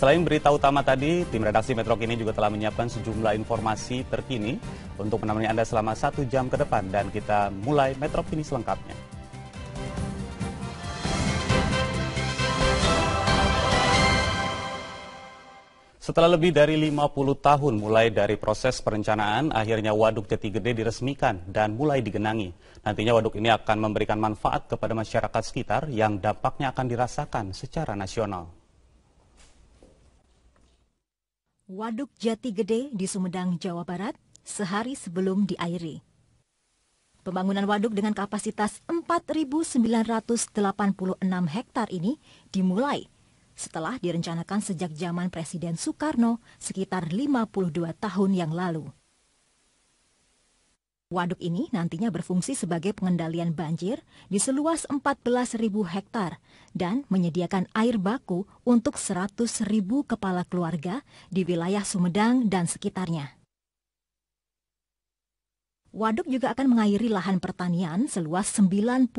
Selain berita utama tadi, tim redaksi Metro Kini juga telah menyiapkan sejumlah informasi terkini untuk menemani Anda selama satu jam ke depan dan kita mulai Metro Kini selengkapnya. Setelah lebih dari 50 tahun mulai dari proses perencanaan, akhirnya Waduk Jati Gede diresmikan dan mulai digenangi. Nantinya waduk ini akan memberikan manfaat kepada masyarakat sekitar yang dampaknya akan dirasakan secara nasional. Waduk Jati Gede di Sumedang, Jawa Barat, sehari sebelum diairi. Pembangunan waduk dengan kapasitas 4.986 hektar ini dimulai setelah direncanakan sejak zaman Presiden Soekarno sekitar 52 tahun yang lalu. Waduk ini nantinya berfungsi sebagai pengendalian banjir di seluas 14.000 hektar dan menyediakan air baku untuk 100.000 kepala keluarga di wilayah Sumedang dan sekitarnya. Waduk juga akan mengairi lahan pertanian seluas 90.000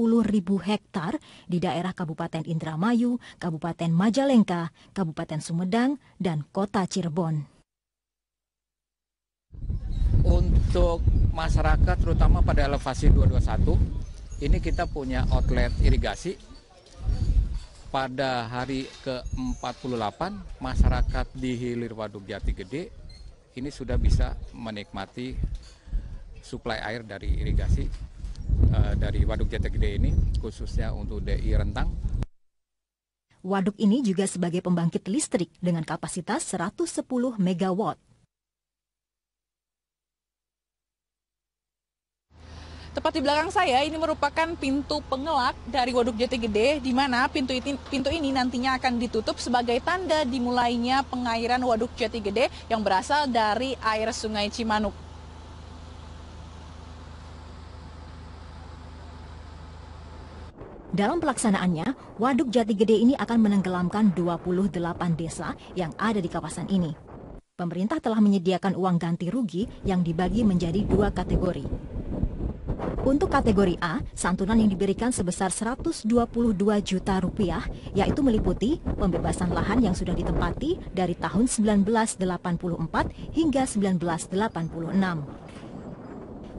hektar di daerah Kabupaten Indramayu, Kabupaten Majalengka, Kabupaten Sumedang, dan Kota Cirebon. Untuk masyarakat terutama pada elevasi 221 ini kita punya outlet irigasi pada hari ke-48 masyarakat di hilir Waduk Jati Gede ini sudah bisa menikmati suplai air dari irigasi e, dari Waduk Jati Gede ini khususnya untuk DI Rentang. Waduk ini juga sebagai pembangkit listrik dengan kapasitas 110 megawatt. Tepat di belakang saya ini merupakan pintu pengelak dari Waduk Jati Gede di mana pintu ini, pintu ini nantinya akan ditutup sebagai tanda dimulainya pengairan Waduk Jati Gede yang berasal dari air Sungai Cimanuk. Dalam pelaksanaannya, Waduk Jati Gede ini akan menenggelamkan 28 desa yang ada di kawasan ini. Pemerintah telah menyediakan uang ganti rugi yang dibagi menjadi dua kategori, untuk kategori A, santunan yang diberikan sebesar 122 juta rupiah, yaitu meliputi pembebasan lahan yang sudah ditempati dari tahun 1984 hingga 1986.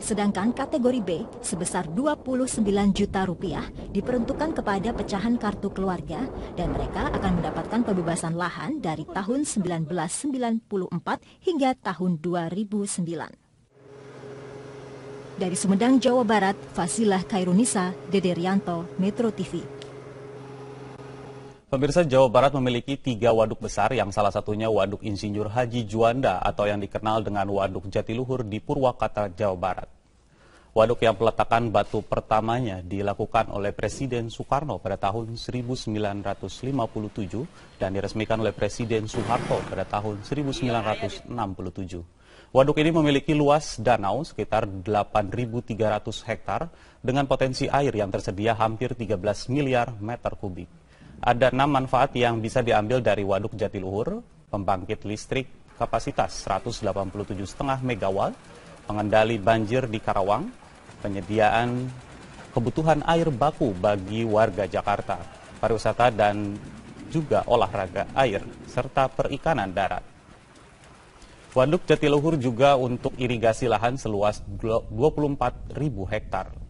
Sedangkan kategori B sebesar 29 juta rupiah diperuntukkan kepada pecahan kartu keluarga dan mereka akan mendapatkan pembebasan lahan dari tahun 1994 hingga tahun 2009. Dari Sumedang, Jawa Barat, Fasilah Kairunisa, Dede Rianto, Metro TV. Pemirsa Jawa Barat memiliki tiga waduk besar yang salah satunya Waduk Insinyur Haji Juanda atau yang dikenal dengan Waduk Jatiluhur di Purwakarta, Jawa Barat. Waduk yang peletakan batu pertamanya dilakukan oleh Presiden Soekarno pada tahun 1957 dan diresmikan oleh Presiden Soeharto pada tahun 1967. Waduk ini memiliki luas danau sekitar 8.300 hektar dengan potensi air yang tersedia hampir 13 miliar meter kubik. Ada enam manfaat yang bisa diambil dari Waduk Jatiluhur, pembangkit listrik kapasitas 187,5 MW, pengendali banjir di Karawang, penyediaan kebutuhan air baku bagi warga Jakarta, pariwisata dan juga olahraga air serta perikanan darat. Waduk Jatiluhur juga untuk irigasi lahan seluas 24.000 hektar.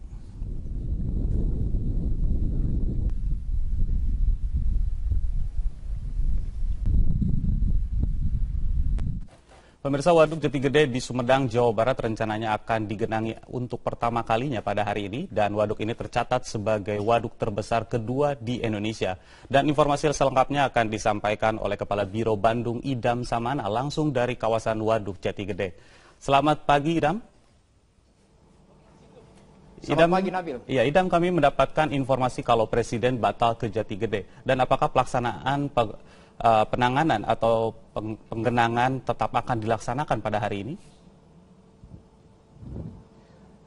Pemirsa Waduk Jati Gede di Sumedang, Jawa Barat rencananya akan digenangi untuk pertama kalinya pada hari ini dan waduk ini tercatat sebagai waduk terbesar kedua di Indonesia. Dan informasi selengkapnya akan disampaikan oleh Kepala Biro Bandung Idam Samana langsung dari kawasan Waduk Jati Gede. Selamat pagi Idam. Idam, Selamat pagi Nabil. Iya, Idam kami mendapatkan informasi kalau Presiden batal ke Jati Gede dan apakah pelaksanaan Eh, penanganan atau penggenangan tetap akan dilaksanakan pada hari ini?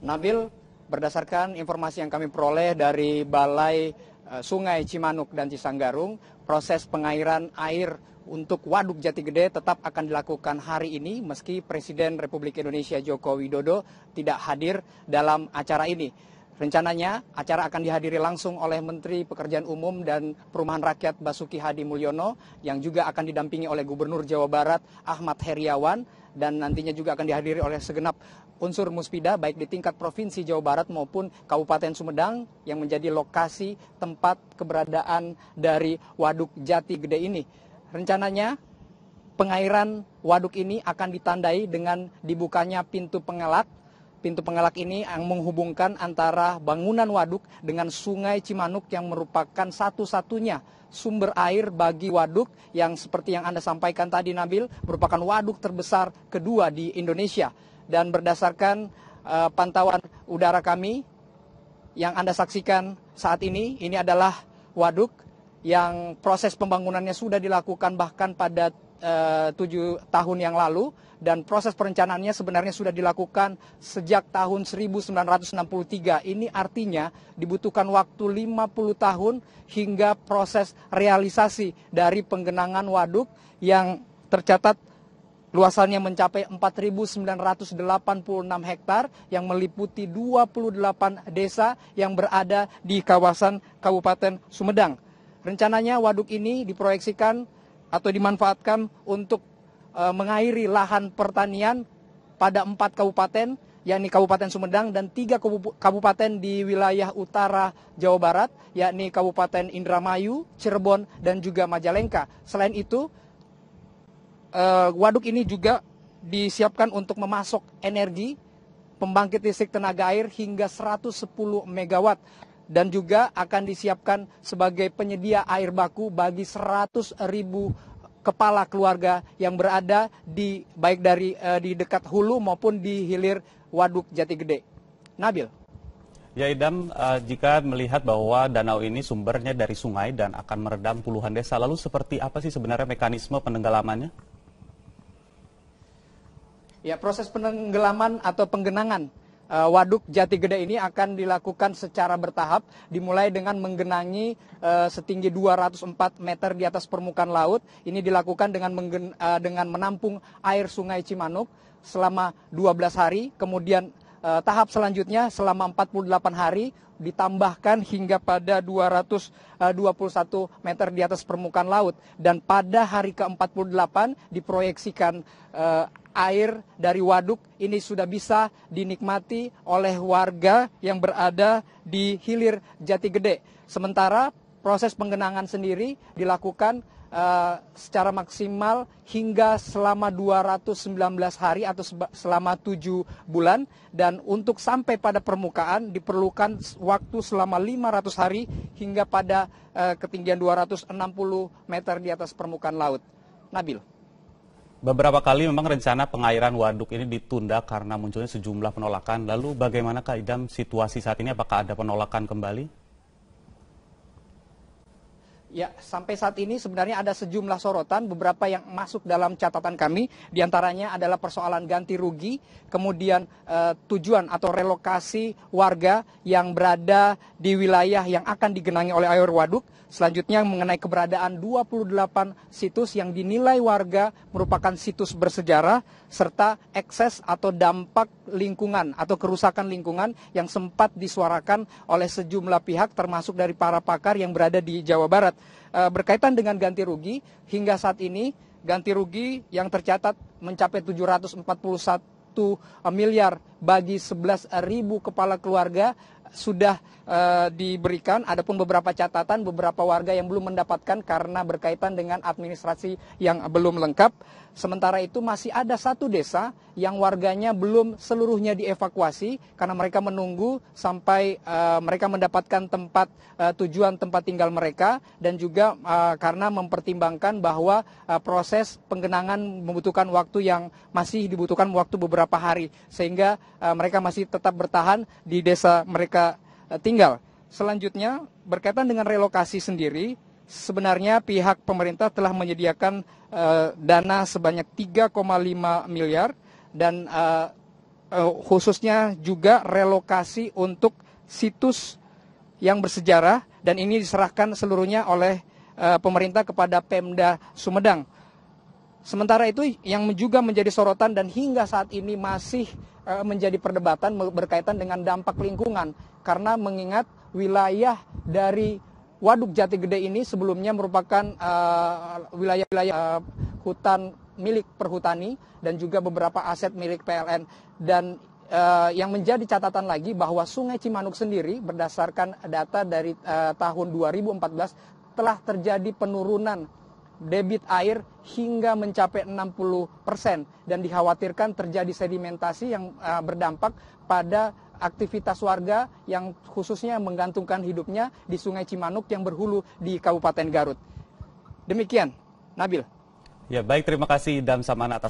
Nabil, berdasarkan informasi yang kami peroleh dari Balai eh, Sungai Cimanuk dan Cisanggarung, proses pengairan air untuk Waduk Jati Gede tetap akan dilakukan hari ini meski Presiden Republik Indonesia Joko Widodo tidak hadir dalam acara ini. Rencananya acara akan dihadiri langsung oleh Menteri Pekerjaan Umum dan Perumahan Rakyat Basuki Hadi Mulyono yang juga akan didampingi oleh Gubernur Jawa Barat Ahmad Heriawan dan nantinya juga akan dihadiri oleh segenap unsur muspida baik di tingkat Provinsi Jawa Barat maupun Kabupaten Sumedang yang menjadi lokasi tempat keberadaan dari Waduk Jati Gede ini. Rencananya pengairan waduk ini akan ditandai dengan dibukanya pintu pengelak pintu pengelak ini yang menghubungkan antara bangunan waduk dengan sungai cimanuk yang merupakan satu satunya sumber air bagi waduk yang seperti yang Anda sampaikan tadi Nabil merupakan waduk terbesar kedua di Indonesia. Dan berdasarkan uh, pantauan udara kami yang Anda saksikan saat ini, ini adalah waduk yang proses pembangunannya sudah dilakukan bahkan pada Eh, tujuh tahun yang lalu dan proses perencanaannya sebenarnya sudah dilakukan sejak tahun 1963. Ini artinya dibutuhkan waktu 50 tahun hingga proses realisasi dari penggenangan waduk yang tercatat luasannya mencapai 4.986 hektar yang meliputi 28 desa yang berada di kawasan Kabupaten Sumedang. Rencananya waduk ini diproyeksikan atau dimanfaatkan untuk eh, mengairi lahan pertanian pada empat kabupaten yakni Kabupaten Sumedang dan tiga kabupaten di wilayah utara Jawa Barat, yakni Kabupaten Indramayu, Cirebon, dan juga Majalengka. Selain itu, eh, waduk ini juga disiapkan untuk memasok energi pembangkit listrik tenaga air hingga 110 MW dan juga akan disiapkan sebagai penyedia air baku bagi 100 ribu kepala keluarga yang berada di baik dari eh, di dekat hulu maupun di hilir Waduk Jati Gede. Nabil. Ya Idam, uh, jika melihat bahwa danau ini sumbernya dari sungai dan akan meredam puluhan desa, lalu seperti apa sih sebenarnya mekanisme penenggelamannya? Ya proses penenggelaman atau penggenangan Eh, waduk Jati Gede ini akan dilakukan secara bertahap dimulai dengan menggenangi eh, setinggi 204 meter di atas permukaan laut. Ini dilakukan dengan eh, dengan menampung air Sungai Cimanuk selama 12 hari, kemudian tahap selanjutnya selama 48 hari ditambahkan hingga pada 221 meter di atas permukaan laut dan pada hari ke-48 diproyeksikan air dari waduk ini sudah bisa dinikmati oleh warga yang berada di hilir jati gede sementara proses penggenangan sendiri dilakukan eh, secara maksimal hingga selama 219 hari atau selama 7 bulan dan untuk sampai pada permukaan diperlukan waktu selama 500 hari hingga pada eh, ketinggian 260 meter di atas permukaan laut. Nabil beberapa kali memang rencana pengairan waduk ini ditunda karena munculnya sejumlah penolakan. Lalu bagaimana Kak Idam situasi saat ini? Apakah ada penolakan kembali? Ya, sampai saat ini sebenarnya ada sejumlah sorotan, beberapa yang masuk dalam catatan kami, diantaranya adalah persoalan ganti rugi, kemudian eh, tujuan atau relokasi warga yang berada di wilayah yang akan digenangi oleh air waduk, selanjutnya mengenai keberadaan 28 situs yang dinilai warga merupakan situs bersejarah, serta ekses atau dampak lingkungan atau kerusakan lingkungan yang sempat disuarakan oleh sejumlah pihak termasuk dari para pakar yang berada di Jawa Barat. Eh, berkaitan dengan ganti rugi hingga saat ini ganti rugi yang tercatat mencapai 741 eh, miliar bagi 11.000 kepala keluarga sudah e, diberikan, adapun beberapa catatan beberapa warga yang belum mendapatkan karena berkaitan dengan administrasi yang belum lengkap. Sementara itu masih ada satu desa yang warganya belum seluruhnya dievakuasi karena mereka menunggu sampai e, mereka mendapatkan tempat e, tujuan tempat tinggal mereka dan juga e, karena mempertimbangkan bahwa e, proses penggenangan membutuhkan waktu yang masih dibutuhkan waktu beberapa hari sehingga e, mereka masih tetap bertahan di desa mereka Eh, tinggal. Selanjutnya berkaitan dengan relokasi sendiri, sebenarnya pihak pemerintah telah menyediakan eh, dana sebanyak 3,5 miliar dan eh, khususnya juga relokasi untuk situs yang bersejarah dan ini diserahkan seluruhnya oleh pemerintah kepada Pemda Sumedang. Sementara itu yang juga menjadi sorotan dan hingga saat ini masih menjadi perdebatan berkaitan dengan dampak lingkungan karena mengingat wilayah dari Waduk Jati Gede ini sebelumnya merupakan eh, wilayah-wilayah eh, hutan milik perhutani dan juga beberapa aset milik PLN dan uh, yang menjadi catatan lagi bahwa Sungai Cimanuk sendiri berdasarkan data dari uh, tahun 2014 telah terjadi penurunan debit air hingga mencapai 60 persen dan dikhawatirkan terjadi sedimentasi yang uh, berdampak pada aktivitas warga yang khususnya menggantungkan hidupnya di Sungai Cimanuk yang berhulu di Kabupaten Garut. Demikian, Nabil. Ya, baik terima kasih Dam Samana atas